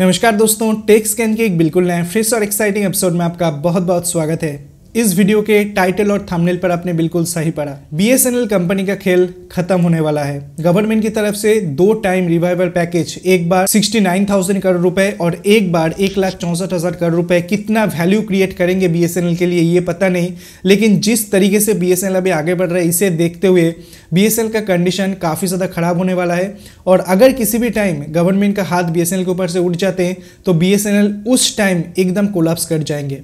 नमस्कार दोस्तों take scan के एक बिल्कुल नए फ्रेश और एक्साइटिंग एपिसोड में आपका बहुत बहुत स्वागत है इस वीडियो के टाइटल और थंबनेल पर आपने बिल्कुल सही पढ़ा बीएसएनएल कंपनी का खेल खत्म होने वाला है गवर्नमेंट की तरफ से दो टाइम रिवाइवल पैकेज एक बार 69,000 करोड़ रुपए और एक बार एक लाख चौसठ हजार करोड़ रुपए कितना वैल्यू क्रिएट करेंगे बीएसएनएल के लिए ये पता नहीं लेकिन जिस तरीके से एल अभी आगे बढ़ रहा है इसे देखते हुए एल का कंडीशन काफ़ी ज़्यादा खराब होने वाला है और अगर किसी भी टाइम गवर्नमेंट का हाथ एल के ऊपर से उठ जाते हैं तो एल उस टाइम एकदम कोलाप्स कर जाएंगे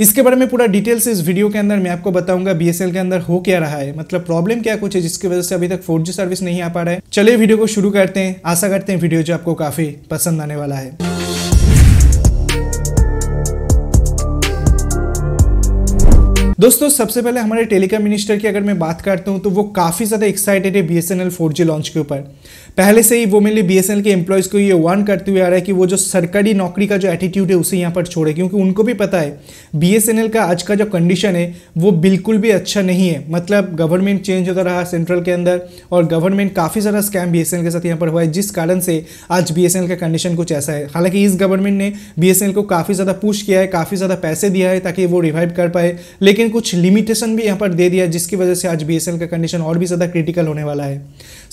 इसके बारे में पूरा डिटेल से इस वीडियो के अंदर मैं आपको बताऊंगा बी के अंदर हो क्या रहा है मतलब प्रॉब्लम क्या कुछ है जिसकी वजह से अभी तक फोर सर्विस नहीं आ पा रहा है चलिए वीडियो को शुरू करते हैं आशा करते हैं वीडियो जो आपको काफ़ी पसंद आने वाला है दोस्तों सबसे पहले हमारे टेलीकॉम मिनिस्टर की अगर मैं बात करता हूँ तो वो काफ़ी ज़्यादा एक्साइटेड है बी एस लॉन्च के ऊपर पहले से ही वो लिए बी के एम्प्लॉयज़ को ये वार्न करते हुए आ रहा है कि वो जो सरकारी नौकरी का जो एटीट्यूड है उसे यहाँ पर छोड़े क्योंकि उनको भी पता है बी का आज का जो कंडीशन है वो बिल्कुल भी अच्छा नहीं है मतलब गवर्नमेंट चेंज होता रहा सेंट्रल के अंदर और गवर्नमेंट काफ़ी सारा स्कैम बी के साथ यहाँ पर हुआ है जिस कारण से आज बी का कंडीशन कुछ ऐसा है हालांकि इस गवर्नमेंट ने बी को काफ़ी ज़्यादा पुश किया है काफ़ी ज़्यादा पैसे दिया है ताकि वो रिवाइव कर पाए लेकिन कुछ लिमिटेशन भी यहाँ पर दे दिया जिसकी वजह से आज बी का कंडीशन और भी ज़्यादा क्रिटिकल होने वाला है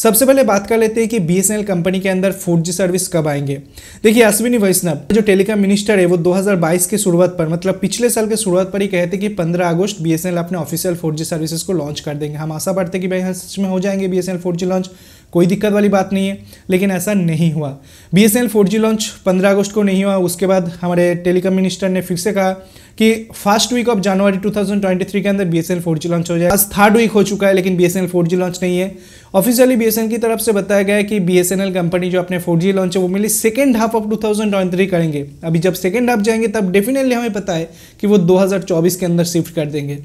सबसे पहले बात कर लेते हैं कि बी कंपनी के अंदर फोर सर्विस कब आएंगे देखिए अश्विनी वैष्णव जो टेलीकॉम मिनिस्टर है वो 2022 के शुरुआत पर मतलब पिछले साल के शुरुआत पर ही कहते कि 15 अगस्त बी अपने ऑफिशियल फोर सर्विसेज को लॉन्च कर देंगे हम आशा बढ़ते कि भाई हाँ, सच में हो जाएंगे बी एस लॉन्च कोई दिक्कत वाली बात नहीं है लेकिन ऐसा नहीं हुआ बी एस लॉन्च पंद्रह अगस्त को नहीं हुआ उसके बाद हमारे टेलीकॉम मिनिस्टर ने फिर से कहा कि फर्स्ट वीक ऑफ जनवरी 2023 के अंदर बी एस लॉन्च हो जाए आज थर्ड वीक हो चुका है लेकिन बी एस लॉन्च नहीं है ऑफिशियली बीएसएनएल की तरफ से बताया गया है कि बीएसएनएल कंपनी जो अपने फोर जी लॉन्च है वो मिली सेकेंड हाफ ऑफ टू करेंगे अभी जब सेकेंड हाफ जाएंगे तब डेफिनेटली हमें पता है कि वो 2024 के अंदर शिफ्ट कर देंगे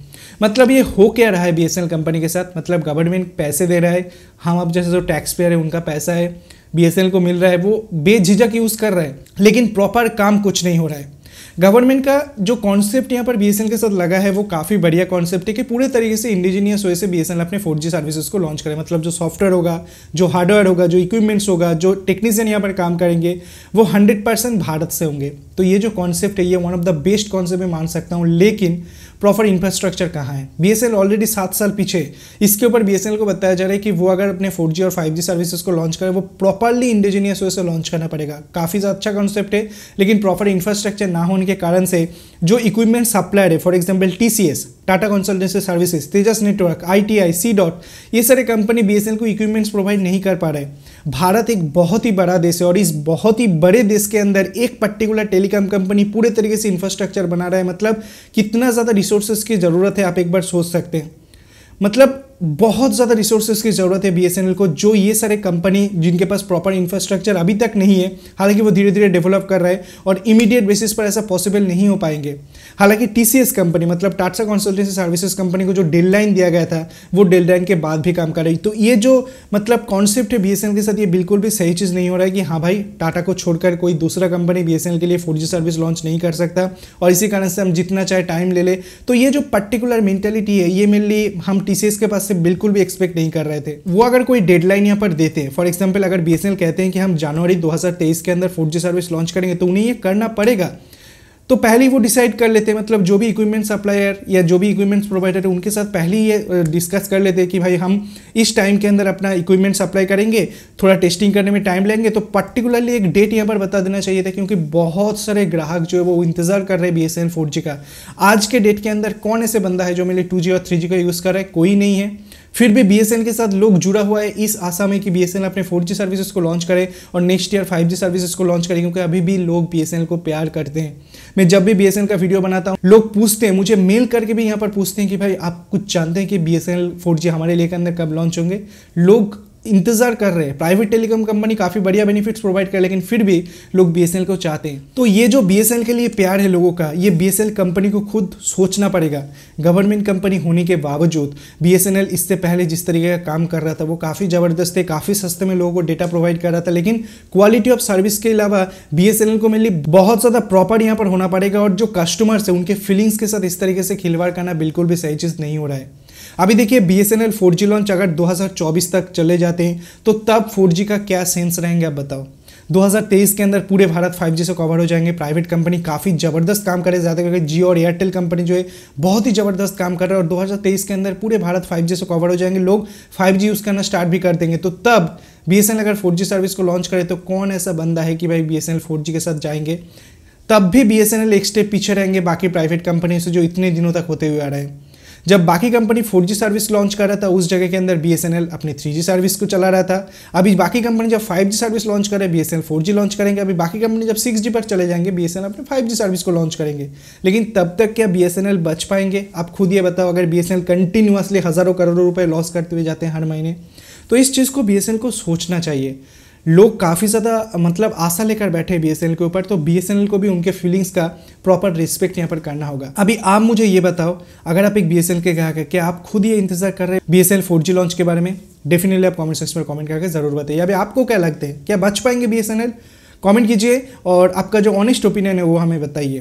मतलब ये हो क्या रहा है बी कंपनी के साथ मतलब गवर्नमेंट पैसे दे रहा है हम अब जैसे जो टैक्स पेयर है उनका पैसा है बी को मिल रहा है वो बेझिझक यूज़ कर रहा है लेकिन प्रॉपर काम कुछ नहीं हो रहा है गवर्नमेंट का जो कॉन्सेप्ट यहाँ पर बी के साथ लगा है वो काफ़ी बढ़िया कॉन्सेप्ट है कि पूरे तरीके से इंडिजीनियस वे से बी अपने फोर सर्विसेज को लॉन्च करें मतलब जो सॉफ्टवेयर होगा जो हार्डवेयर होगा जो इक्विपमेंट्स होगा जो टेक्नीशियन यहाँ पर काम करेंगे वो हंड्रेड भारत से होंगे तो ये जो कॉन्सेप्ट है ये one of the best concept मैं मान सकता हूँ लेकिन प्रॉपर इंफ्रास्ट्रक्चर कहाँ है बी एस एल ऑलरेडी सात साल पीछे इसके ऊपर बी एस एल को बताया जा रहा है कि वो अगर अपने फोर जी और फाइव जी सर्विसेज को लॉन्च करें वो प्रॉपरली इंडिजीनियस वे से लॉन्च करना पड़ेगा काफ़ी अच्छा कॉन्सेप्ट है लेकिन प्रॉपर इंफ्रास्ट्रक्चर ना होने के कारण से जो इक्विपमेंट सप्लायर है for example T C S Tata consultancy services Tejas network I T I C dot ये सारे कंपनी बी एस एल को इक्विपमेंट्स प्रोवाइड नहीं कर पा रहे भारत एक बहुत ही बड़ा देश है और इस बहुत ही बड़े देश के अंदर एक पर्टिकुलर टेलीकॉम कंपनी पूरे तरीके से इंफ्रास्ट्रक्चर बना रहा है मतलब कितना ज़्यादा रिसोर्सेज की ज़रूरत है आप एक बार सोच सकते हैं मतलब बहुत ज़्यादा रिसोर्सेज की ज़रूरत है बीएसएनएल को जो ये सारे कंपनी जिनके पास प्रॉपर इंफ्रास्ट्रक्चर अभी तक नहीं है हालांकि वो धीरे धीरे डेवलप कर रहे हैं और इमीडिएट बेसिस पर ऐसा पॉसिबल नहीं हो पाएंगे हालांकि टीसीएस कंपनी मतलब टाटा कंसल्टेंसी सर्विसेज कंपनी को जो डेडलाइन दिया गया था वो डेडलाइन के बाद भी काम कर रही तो ये जो मतलब कॉन्सेप्ट है बी के साथ ये बिल्कुल भी सही चीज़ नहीं हो रहा है कि हाँ भाई टाटा को छोड़कर कोई दूसरा कंपनी बी के लिए फोर सर्विस लॉन्च नहीं कर सकता और इसी कारण से हम जितना चाहे टाइम ले ले तो ये जो पर्टिकुलर मेंटेलिटी है ये मेनली हम टी के पास से बिल्कुल भी एक्सपेक्ट नहीं कर रहे थे वो अगर कोई डेडलाइन यहाँ पर देते हैं फॉर एग्जाम्पल अगर बी कहते हैं कि हम जनवरी दो के अंदर फोर सर्विस लॉन्च करेंगे तो उन्हें ये करना पड़ेगा तो पहले ही वो डिसाइड कर लेते हैं मतलब जो भी इक्विपमेंट सप्लायर या जो भी इक्विपमेंट्स प्रोवाइडर है उनके साथ पहले ही ये डिस्कस कर लेते हैं कि भाई हम इस टाइम के अंदर अपना इक्विपमेंट सप्लाई करेंगे थोड़ा टेस्टिंग करने में टाइम लेंगे तो पर्टिकुलरली एक डेट यहाँ पर बता देना चाहिए था क्योंकि बहुत सारे ग्राहक जो है वो इंतजार कर रहे हैं बी एस का आज के डेट के अंदर कौन ऐसे बंदा है जो मेरे टू और थ्री का यूज़ कर रहा है कोई नहीं है फिर भी बी के साथ लोग जुड़ा हुआ है इस आशा में कि बी अपने फोर सर्विसेज को लॉन्च करे और नेक्स्ट ईयर फाइव सर्विसेज को लॉन्च करे क्योंकि अभी भी लोग बी को प्यार करते हैं मैं जब भी बी का वीडियो बनाता हूँ लोग पूछते हैं मुझे मेल करके भी यहाँ पर पूछते हैं कि भाई आप कुछ जानते हैं कि बी एस हमारे लेकर अंदर कब लॉन्च होंगे लोग इंतजार कर रहे हैं प्राइवेट टेलीकॉम कंपनी काफ़ी बढ़िया बेनिफिट्स प्रोवाइड कर लेकिन फिर भी लोग बी को चाहते हैं तो ये जो बी के लिए प्यार है लोगों का ये बी कंपनी को खुद सोचना पड़ेगा गवर्नमेंट कंपनी होने के बावजूद बी इससे पहले जिस तरीके का काम कर रहा था वो काफ़ी ज़बरदस्त थे काफ़ी सस्ते में लोगों को डेटा प्रोवाइड कर रहा था लेकिन क्वालिटी ऑफ सर्विस के अलावा बी को मेरे बहुत ज़्यादा प्रॉपर यहाँ पर होना पड़ेगा और जो कस्टमर्स है उनके फीलिंग्स के साथ इस तरीके से खिलवाड़ करना बिल्कुल भी सही चीज़ नहीं हो रहा है अभी देखिए B S N L four G launch अगर 2024 तक चले जाते हैं तो तब फोर जी का क्या सेंस रहेंगे आप बताओ 2023 के अंदर पूरे भारत 5G से कवर हो जाएंगे प्राइवेट कंपनी काफ़ी ज़बरदस्त काम करे ज़्यादा करके जियो और एयरटेल कंपनी जो है बहुत ही ज़बरदस्त काम कर रहा है और 2023 के अंदर पूरे भारत 5G से कवर हो जाएंगे लोग 5G यूज़ करना स्टार्ट भी कर देंगे तो तब बी अगर फोर सर्विस को लॉन्च करे तो कौन ऐसा बंदा है कि भाई बी एस के साथ जाएंगे तब भी बी एक स्टेप पीछे रहेंगे बाकी प्राइवेट कंपनी से जो इतने दिनों तक होते हुए आ रहे हैं जब बाकी कंपनी 4G सर्विस लॉन्च कर रहा था उस जगह के अंदर बी अपनी 3G सर्विस को चला रहा था अभी बाकी कंपनी जब 5G सर्विस लॉन्च रहे बी एस लॉन्च करेंगे अभी बाकी कंपनी जब 6G पर चले जाएंगे बी एस अपने फाइव सर्विस को लॉन्च करेंगे लेकिन तब तक क्या बी बच पाएंगे आप खुद ये बताओ अगर बी कंटिन्यूअसली हज़ारों करोड़ों रुपये लॉस करते हुए जाते हैं हर महीने तो इस चीज़ को बी को सोचना चाहिए लोग काफ़ी ज़्यादा मतलब आशा लेकर बैठे एन एल के ऊपर तो बी को भी उनके फीलिंग्स का प्रॉपर रिस्पेक्ट यहाँ पर करना होगा अभी आप मुझे ये बताओ अगर आप एक बी के ग्राहक है क्या आप खुद ये इंतजार कर रहे हैं बी एस लॉन्च के बारे में डेफिनेटली आप कमेंट सेक्शन में कमेंट करके ज़रूर बताइए अभी आपको क्या लगता है क्या बच पाएंगे बी कमेंट कीजिए और आपका जो ऑनेस्ट ओपिनियन है वो हमें बताइए